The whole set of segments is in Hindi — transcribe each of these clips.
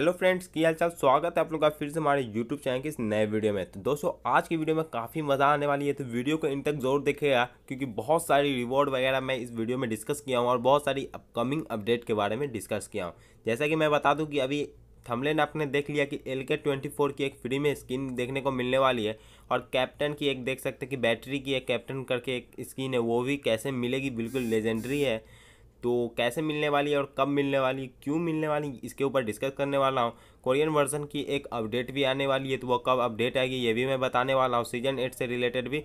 हेलो फ्रेंड्स की हाल चाल स्वागत है आप लोग का फिर से हमारे यूट्यूब चैनल के इस नए वीडियो में तो दोस्तों आज की वीडियो में काफ़ी मज़ा आने वाली है तो वीडियो को इन तक जरूर देखेगा क्योंकि बहुत सारी रिवॉर्ड वगैरह मैं इस वीडियो में डिस्कस किया हूँ और बहुत सारी अपकमिंग अपडेट के बारे में डिस्कस किया हूँ जैसा कि मैं बता दूँ कि अभी ने आपने देख लिया कि एल के ट्वेंटी फोर की एक फ्री में स्किन देखने को मिलने वाली है और कैप्टन की एक देख सकते हैं कि बैटरी की एक कैप्टन करके एक स्किन है वो भी कैसे मिलेगी बिल्कुल लेजेंडरी है तो कैसे मिलने वाली है और कब मिलने वाली क्यों मिलने वाली इसके ऊपर डिस्कस करने वाला हूँ कोरियन वर्जन की एक अपडेट भी आने वाली है तो वो कब अपडेट आएगी ये भी मैं बताने वाला हूँ सीजन एट से रिलेटेड भी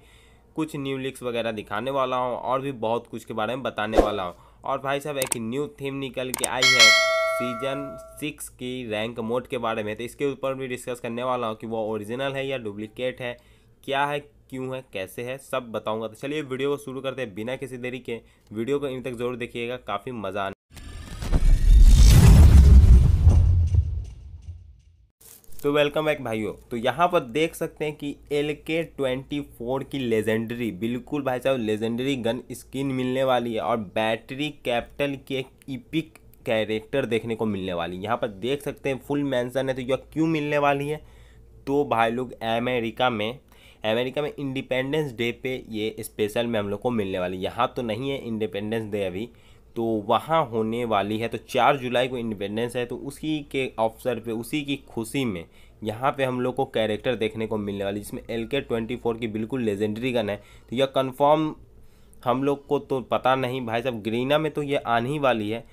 कुछ न्यू लिक्स वगैरह दिखाने वाला हूँ और भी बहुत कुछ के बारे में बताने वाला हूँ और भाई साहब एक न्यू थीम निकल के आई है सीजन सिक्स की रैंक मोड के बारे में तो इसके ऊपर भी डिस्कस करने वाला हूँ कि वो ओरिजिनल है या डुप्लिकेट है क्या है क्यों है कैसे है सब बताऊंगा तो चलिए वीडियो को शुरू करते हैं बिना किसी देरी के वीडियो को इन तक जरूर देखिएगा काफ़ी मज़ा आने तो वेलकम बैक भाइयों तो यहाँ पर देख सकते हैं कि एल के ट्वेंटी फोर की लेजेंडरी बिल्कुल भाई साहब लेजेंडरी गन स्किन मिलने वाली है और बैटरी कैपिटल की एक इपिक कैरेक्टर देखने को मिलने वाली है यहाँ पर देख सकते हैं फुल मेंशन है तो यह क्यों मिलने वाली है तो भाई लोग अमेरिका में अमेरिका में इंडिपेंडेंस डे पे ये स्पेशल में हम लोग को मिलने वाली यहाँ तो नहीं है इंडिपेंडेंस डे अभी तो वहाँ होने वाली है तो चार जुलाई को इंडिपेंडेंस है तो उसी के अवसर पे उसी की खुशी में यहाँ पे हम लोग को कैरेक्टर देखने को मिलने वाली जिसमें एल के ट्वेंटी फोर की बिल्कुल लेजेंडरी गन है तो यह कन्फर्म हम लोग को तो पता नहीं भाई साहब ग्रीना में तो ये आने ही वाली है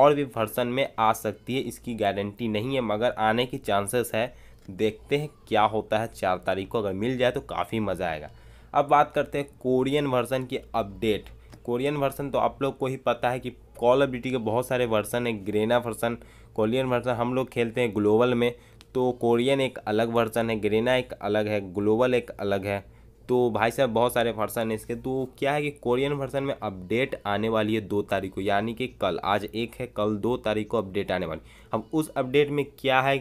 और भी वर्सन में आ सकती है इसकी गारंटी नहीं है मगर आने की चांसेस है देखते हैं क्या होता है चार तारीख को अगर मिल जाए तो काफ़ी मज़ा आएगा अब बात करते हैं कोरियन वर्जन की अपडेट कोरियन वर्सन तो आप लोग को ही पता है कि कॉल ऑफ ड्यूटी के बहुत सारे वर्सन है ग्रेना वर्सन कोरियन वर्सन हम लोग खेलते हैं ग्लोबल में तो कोरियन एक अलग वर्सन है ग्रेना एक अलग है ग्लोबल एक अलग है तो भाई साहब बहुत सारे वर्सन है इसके तो क्या है कि कोरियन वर्सन में अपडेट आने वाली है दो तारीख को यानी कि कल आज एक है कल दो तारीख को अपडेट आने वाली अब उस अपडेट में क्या है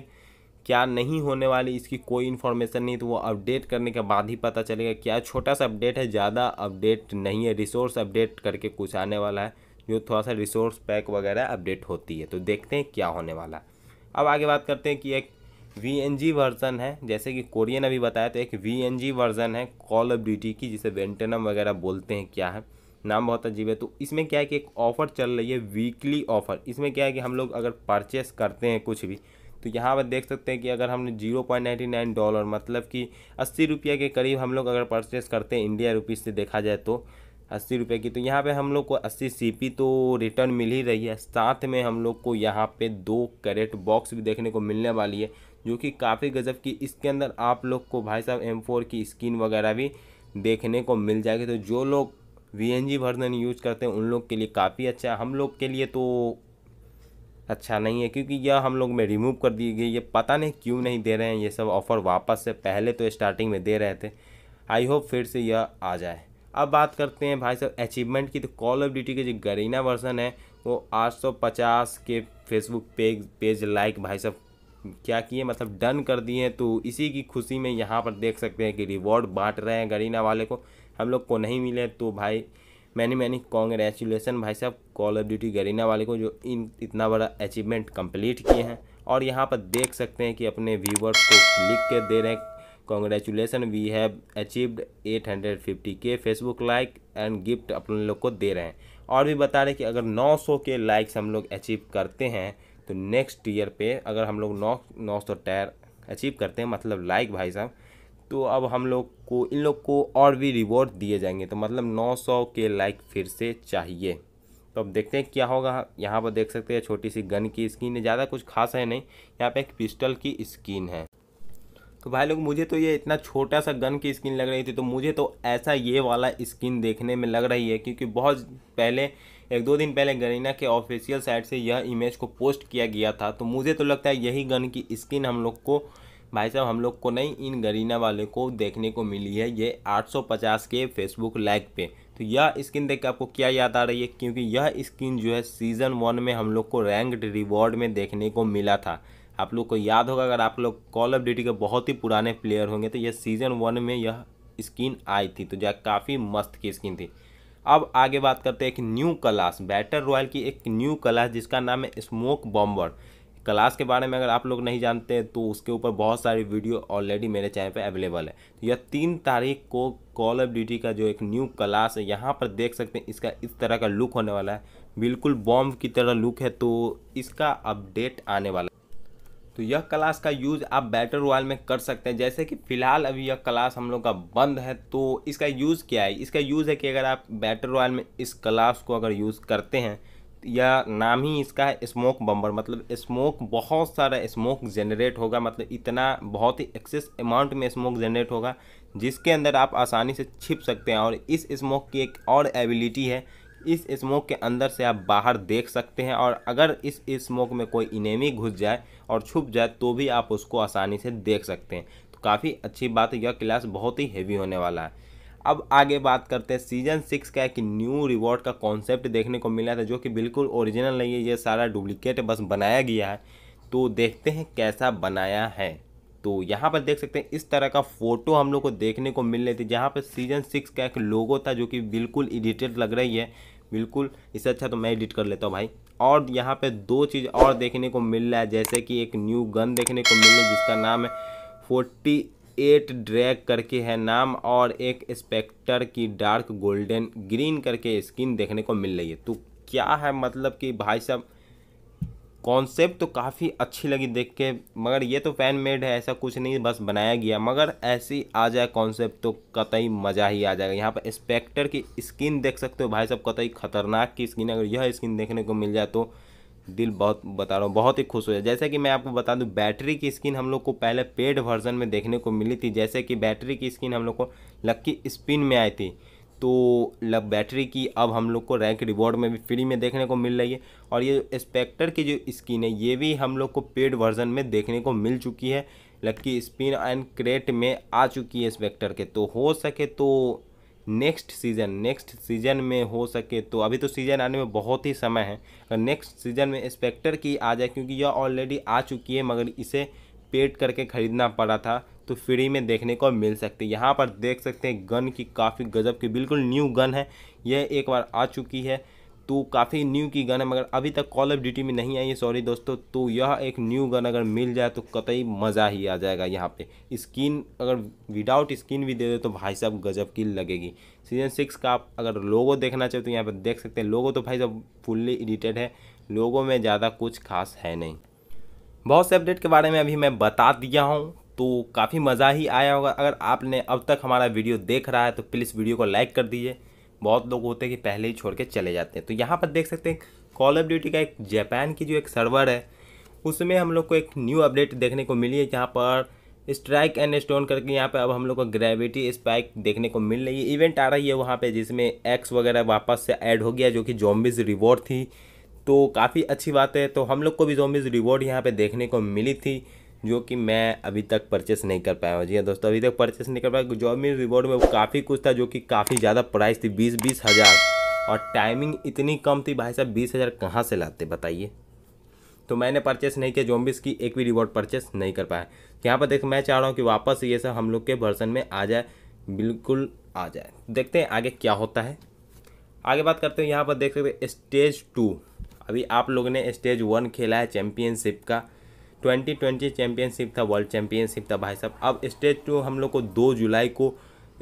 क्या नहीं होने वाली इसकी कोई इन्फॉर्मेशन नहीं तो वो अपडेट करने के बाद ही पता चलेगा क्या छोटा सा अपडेट है ज़्यादा अपडेट नहीं है रिसोर्स अपडेट करके कुछ आने वाला है जो थोड़ा सा रिसोर्स पैक वगैरह अपडेट होती है तो देखते हैं क्या होने वाला है अब आगे बात करते हैं कि एक वी वर्ज़न है जैसे कि कोरियन अभी बताया तो एक वी वर्ज़न है कॉल ऑफ ड्यूटी की जिसे वेंटेनम वगैरह बोलते हैं क्या है नाम बहुत अजीब है तो इसमें क्या है कि एक ऑफ़र चल रही है वीकली ऑफ़र इसमें क्या है कि हम लोग अगर परचेस करते हैं कुछ भी तो यहाँ पर देख सकते हैं कि अगर हमने zero point ninety nine dollar मतलब कि अस्सी रुपये के करीब हम लोग अगर परचेस करते हैं इंडिया रुपीज़ से देखा जाए तो अस्सी रुपये की तो यहाँ पे हम लोग को अस्सी सी तो रिटर्न मिल ही रही है साथ में हम लोग को यहाँ पे दो कैरेट बॉक्स भी देखने को मिलने वाली है जो कि काफ़ी गजब की इसके अंदर आप लोग को भाई साहब एम फोर की स्किन वगैरह भी देखने को मिल जाएगी तो जो लोग V N G version use करते हैं उन लोग के लिए काफ़ी अच्छा हम लोग के लिए तो अच्छा नहीं है क्योंकि यह हम लोग में रिमूव कर दी गई ये पता नहीं क्यों नहीं दे रहे हैं ये सब ऑफ़र वापस से पहले तो स्टार्टिंग में दे रहे थे आई होप फिर से यह आ जाए अब बात करते हैं भाई साहब अचीवमेंट की तो कॉल ऑफ ड्यूटी के जो गरीना वर्सन है वो आठ के फेसबुक पेज पेज लाइक भाई साहब क्या किए मतलब डन कर दिए तो इसी की खुशी में यहाँ पर देख सकते हैं कि रिवॉर्ड बांट रहे हैं गरीना वाले को हम लोग को नहीं मिले तो भाई मैनी मैनी कॉन्ग्रेचुलेसन भाई साहब कॉल ऑफ ड्यूटी गरीना वाले को जो इन इतना बड़ा अचीवमेंट कंप्लीट किए हैं और यहाँ पर देख सकते हैं कि अपने व्यूवर्स को लिख के दे रहे हैं कॉन्ग्रेचुलेसन वी हैव अचीव्ड 850 के फेसबुक लाइक एंड गिफ्ट अपने लोग को दे रहे हैं और भी बता रहे कि अगर 900 के लाइक्स हम लोग अचीव करते हैं तो नेक्स्ट ईयर पे अगर हम लोग नौ नौ सौ टायर अचीव करते हैं मतलब लाइक भाई साहब तो अब हम लोग को इन लोग को और भी रिवॉर्ड दिए जाएंगे तो मतलब 900 के लाइक फिर से चाहिए तो अब देखते हैं क्या होगा यहाँ पर देख सकते हैं छोटी सी गन की स्किन है ज़्यादा कुछ खास है नहीं यहाँ पर एक पिस्टल की स्किन है तो भाई लोग मुझे तो ये इतना छोटा सा गन की स्किन लग रही थी तो मुझे तो ऐसा ये वाला स्किन देखने में लग रही है क्योंकि बहुत पहले एक दो दिन पहले गरीना के ऑफिशियल साइट से यह इमेज को पोस्ट किया गया था तो मुझे तो लगता है यही गन की स्किन हम लोग को भाई साहब हम लोग को नहीं इन गरीना वाले को देखने को मिली है ये 850 के फेसबुक लाइक पे तो यह स्किन देख के आपको क्या याद आ रही है क्योंकि यह स्किन जो है सीज़न वन में हम लोग को रैंक्ड रिवॉर्ड में देखने को मिला था आप लोग को याद होगा अगर आप लोग कॉल ऑफ ड्यूटी के बहुत ही पुराने प्लेयर होंगे तो यह सीज़न वन में यह स्किन आई थी तो यह काफ़ी मस्त की स्किन थी अब आगे बात करते हैं एक न्यू क्लास बैटर रॉयल की एक न्यू क्लास जिसका नाम है स्मोक बॉम्बर क्लास के बारे में अगर आप लोग नहीं जानते हैं तो उसके ऊपर बहुत सारी वीडियो ऑलरेडी मेरे चैनल पे अवेलेबल है तो यह तीन तारीख को कॉल ऑफ ड्यूटी का जो एक न्यू क्लास है यहाँ पर देख सकते हैं इसका इस तरह का लुक होने वाला है बिल्कुल बॉम्ब की तरह लुक है तो इसका अपडेट आने वाला है तो यह क्लास का यूज़ आप बैटर वॉल में कर सकते हैं जैसे कि फ़िलहाल अभी यह क्लास हम लोग का बंद है तो इसका यूज़ क्या है इसका यूज़ है कि अगर आप बैटर रॉयल में इस क्लास को अगर यूज़ करते हैं या नाम ही इसका है स्मोक बम्बर मतलब स्मोक बहुत सारा स्मोक जनरेट होगा मतलब इतना बहुत ही एक्सेस अमाउंट में स्मोक जनरेट होगा जिसके अंदर आप आसानी से छिप सकते हैं और इस स्मोक की एक और एबिलिटी है इस स्मोक के अंदर से आप बाहर देख सकते हैं और अगर इस स्मोक में कोई इनेमी घुस जाए और छुप जाए तो भी आप उसको आसानी से देख सकते हैं तो काफ़ी अच्छी बात है यह क्लास बहुत ही हैवी होने वाला है अब आगे बात करते हैं सीजन सिक्स का एक न्यू रिवॉर्ड का कॉन्सेप्ट देखने को मिला था जो कि बिल्कुल ओरिजिनल नहीं है ये सारा डुप्लीकेट बस बनाया गया है तो देखते हैं कैसा बनाया है तो यहाँ पर देख सकते हैं इस तरह का फ़ोटो हम लोग को देखने को मिल रही थी जहाँ पर सीजन सिक्स का एक लोगो था जो कि बिल्कुल एडिटेड लग रही है बिल्कुल इससे अच्छा तो मैं एडिट कर लेता हूँ भाई और यहाँ पे दो चीज़ और देखने को मिल रहा है जैसे कि एक न्यू गन देखने को मिल रही है जिसका नाम है फोर्टी एट ड्रैग करके है नाम और एक स्पेक्टर की डार्क गोल्डन ग्रीन करके स्किन देखने को मिल रही है तो क्या है मतलब कि भाई साहब कॉन्सेप्ट तो काफ़ी अच्छी लगी देख के मगर ये तो फैन मेड है ऐसा कुछ नहीं बस बनाया गया मगर ऐसी आ जाए कॉन्सेप्ट तो कतई मज़ा ही आ जाएगा यहाँ पर स्पेक्टर की स्किन देख सकते हो भाई साहब कतई खतरनाक की स्किन अगर यह स्किन देखने को मिल जाए तो दिल बहुत बता रहा हूँ बहुत ही खुश हो जाए जैसे कि मैं आपको बता दूँ बैटरी की स्किन हम लोग को पहले पेड वर्जन में देखने को मिली थी जैसे कि बैटरी की स्किन हम लोग को लक्की स्पिन में आई थी तो लग बैटरी की अब हम लोग को रैंक रिवॉर्ड में भी फ्री में देखने को मिल रही है और ये स्पेक्टर की जो स्किन है ये भी हम लोग को पेड वर्जन में देखने को मिल चुकी है लक्की स्पिन एंड क्रेट में आ चुकी है स्पेक्टर के तो हो सके तो नेक्स्ट सीज़न नेक्स्ट सीज़न में हो सके तो अभी तो सीज़न आने में बहुत ही समय है अगर नेक्स्ट सीज़न में स्पेक्टर की आ जाए क्योंकि यह ऑलरेडी आ चुकी है मगर इसे पेड करके ख़रीदना पड़ा था तो फ्री में देखने को मिल सकती है यहाँ पर देख सकते हैं गन की काफ़ी गजब की बिल्कुल न्यू गन है यह एक बार आ चुकी है तो काफ़ी न्यू की गन है मगर अभी तक कॉल ऑफ ड्यूटी में नहीं आई है सॉरी दोस्तों तो यह एक न्यू गन अगर मिल जाए तो कतई मज़ा ही आ जाएगा यहाँ पे स्किन अगर विदाउट स्किन भी दे दो तो भाई साहब गजब की लगेगी सीज़न सिक्स का आप अगर लोगो देखना चाहे तो यहाँ पर देख सकते हैं लोगो तो भाई साहब फुल्ली एडिटेड है लोगों में ज़्यादा कुछ खास है नहीं बहुत से अपडेट के बारे में अभी मैं बता दिया हूँ तो काफ़ी मज़ा ही आया होगा अगर आपने अब तक हमारा वीडियो देख रहा है तो प्लीज़ वीडियो को लाइक कर दीजिए बहुत लोग होते हैं कि पहले ही छोड़ के चले जाते हैं तो यहाँ पर देख सकते हैं कॉल ऑफ ड्यूटी का एक जापान की जो एक सर्वर है उसमें हम लोग को एक न्यू अपडेट देखने को मिली है जहाँ पर स्ट्राइक एंड स्टोन करके यहाँ पे अब हम लोग को ग्रेविटी स्पाइक देखने को मिल रही है इवेंट आ रही है वहाँ पे जिसमें एक्स वगैरह वापस से ऐड हो गया जो कि जॉम्बिज रिवॉर्ड थी तो काफ़ी अच्छी बात है तो हम लोग को भी जॉम्बिज रिवॉर्ड यहाँ पे देखने को मिली थी जो कि मैं अभी तक परचेस नहीं कर पाया हूँ जी हाँ दोस्तों अभी तक परचेस नहीं कर पाया जॉब मिल रिवॉर्ड में काफ़ी कुछ था जो कि काफ़ी ज़्यादा प्राइस थी बीस बीस हज़ार और टाइमिंग इतनी कम थी भाई साहब बीस हज़ार कहाँ से लाते बताइए तो मैंने परचेस नहीं किया जोम्बिस की एक भी रिवॉर्ड परचेस नहीं कर पाया तो यहाँ पर देख मैं चाह रहा हूँ कि वापस ये सब हम लोग के वर्सन में आ जाए बिल्कुल आ जाए देखते हैं आगे क्या होता है आगे बात करते हैं यहाँ पर देख सकते स्टेज टू अभी आप लोगों ने स्टेज वन खेला है चैम्पियनशिप का ट्वेंटी ट्वेंटी चैम्पियनशिप था वर्ल्ड चैम्पियनशिप था भाई साहब अब स्टेज टू हम लोग को दो जुलाई को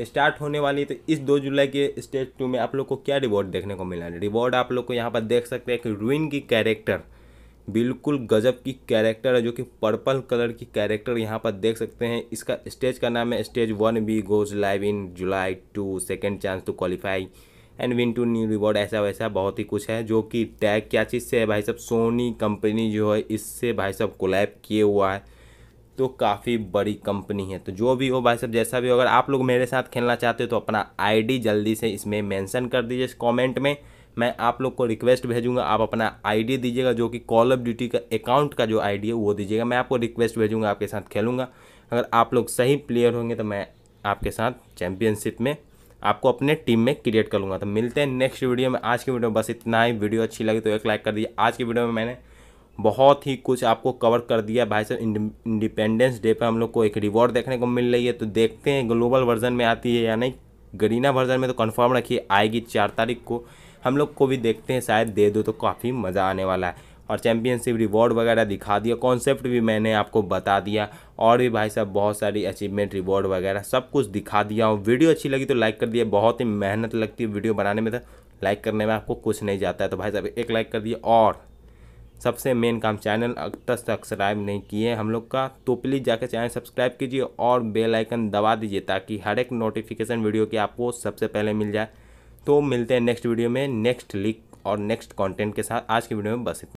स्टार्ट होने वाली है तो इस दो जुलाई के स्टेज टू में आप लोग को क्या रिवॉर्ड देखने को मिला है रिवॉर्ड आप लोग को यहाँ पर देख सकते हैं कि रुइन की कैरेक्टर बिल्कुल गजब की कैरेक्टर है जो कि पर्पल कलर की कैरेक्टर यहाँ पर देख सकते हैं इसका स्टेज का नाम है stage one B goes live in July two second chance to qualify and win two new reward ऐसा वैसा बहुत ही कुछ है जो कि टैग क्या चीज़ से है भाई साहब सोनी कंपनी जो है इससे भाई साहब कोलैब किए हुआ है तो काफ़ी बड़ी कंपनी है तो जो भी हो भाई साहब जैसा भी हो अगर आप लोग मेरे साथ खेलना चाहते हो तो अपना आईडी जल्दी से इसमें मेंशन कर दीजिए इस कॉमेंट में मैं आप लोग को रिक्वेस्ट भेजूंगा आप अपना आईडी दीजिएगा जो कि कॉल ऑफ ड्यूटी का अकाउंट का जो आईडी है वो दीजिएगा मैं आपको रिक्वेस्ट भेजूंगा आपके साथ खेलूंगा अगर आप लोग सही प्लेयर होंगे तो मैं आपके साथ चैम्पियनशिप में आपको अपने टीम में क्रिएट कर लूँगा तो मिलते हैं नेक्स्ट वीडियो में आज की वीडियो में बस इतना ही वीडियो अच्छी लगी तो एक लाइक कर दीजिए आज की वीडियो में मैंने बहुत ही कुछ आपको कवर कर दिया भाई साहब इंडिपेंडेंस डे पर हम लोग को एक रिवॉर्ड देखने को मिल रही है तो देखते हैं ग्लोबल वर्जन में आती है या नहीं गरीना वर्जन में तो कन्फर्म रखिए आएगी चार तारीख को हम लोग को भी देखते हैं शायद दे दो तो काफ़ी मज़ा आने वाला है और चैम्पियनशिप रिवॉर्ड वगैरह दिखा दिया कॉन्सेप्ट भी मैंने आपको बता दिया और भी भाई साहब बहुत सारी अचीवमेंट रिवॉर्ड वगैरह सब कुछ दिखा दिया हूँ वीडियो अच्छी लगी तो लाइक कर दिया बहुत ही मेहनत लगती है वीडियो बनाने में तो लाइक करने में आपको कुछ नहीं जाता है तो भाई साहब एक लाइक कर दिए और सबसे मेन काम चैनल अब तक सब्सक्राइब नहीं किए हम लोग का तो प्लीज़ जाकर चैनल सब्सक्राइब कीजिए और बेल आइकन दबा दीजिए ताकि हर एक नोटिफिकेशन वीडियो की आपको सबसे पहले मिल जाए तो मिलते हैं नेक्स्ट वीडियो में नेक्स्ट लिंक और नेक्स्ट कंटेंट के साथ आज की वीडियो में बस इतना